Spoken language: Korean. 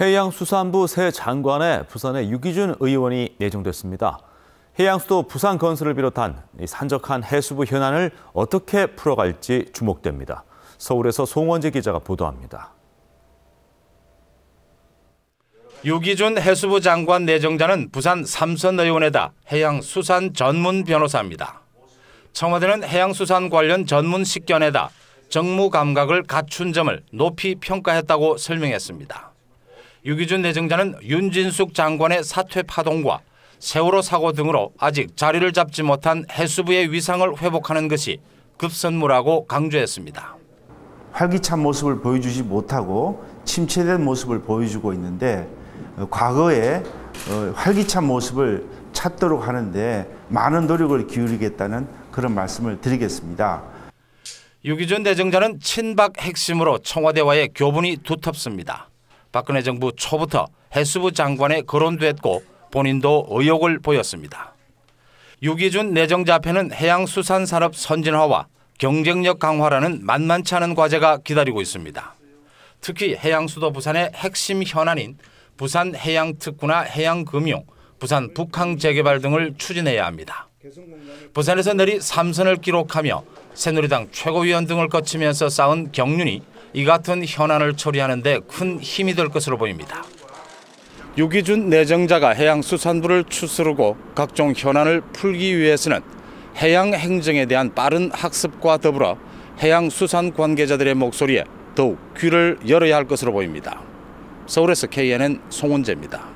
해양수산부 새 장관에 부산의 유기준 의원이 내정됐습니다. 해양수도 부산 건설을 비롯한 산적한 해수부 현안을 어떻게 풀어갈지 주목됩니다. 서울에서 송원재 기자가 보도합니다. 유기준 해수부 장관 내정자는 부산 삼선 의원에다 해양수산 전문 변호사입니다. 청와대는 해양수산 관련 전문 식견에다 정무 감각을 갖춘 점을 높이 평가했다고 설명했습니다. 유기준 내정자는 윤진숙 장관의 사퇴 파동과 세월호 사고 등으로 아직 자리를 잡지 못한 해수부의 위상을 회복하는 것이 급선무라고 강조했습니다. 활기찬 모습을 보여주지 못하고 침체된 모습을 보여주고 있는데 어, 과거에 어, 활기찬 모습을 찾도록 하는데 많은 노력을 기울이겠다는 그런 말씀을 드리겠습니다. 유기준 대정자는 친박 핵심으로 청와대와의 교분이 두텁습니다. 박근혜 정부 초부터 해수부 장관에 거론됐고 본인도 의혹을 보였습니다. 유기준 내정자편은 해양수산산업 선진화와 경쟁력 강화라는 만만치 않은 과제가 기다리고 있습니다. 특히 해양수도 부산의 핵심 현안인 부산 해양특구나 해양금융, 부산 북항 재개발 등을 추진해야 합니다. 부산에서 내리 3선을 기록하며 새누리당 최고위원 등을 거치면서 쌓은 경륜이 이 같은 현안을 처리하는데 큰 힘이 될 것으로 보입니다. 유기준 내정자가 해양수산부를 추스르고 각종 현안을 풀기 위해서는 해양 행정에 대한 빠른 학습과 더불어 해양수산 관계자들의 목소리에 더욱 귀를 열어야 할 것으로 보입니다. 서울에서 KNN 송은재입니다.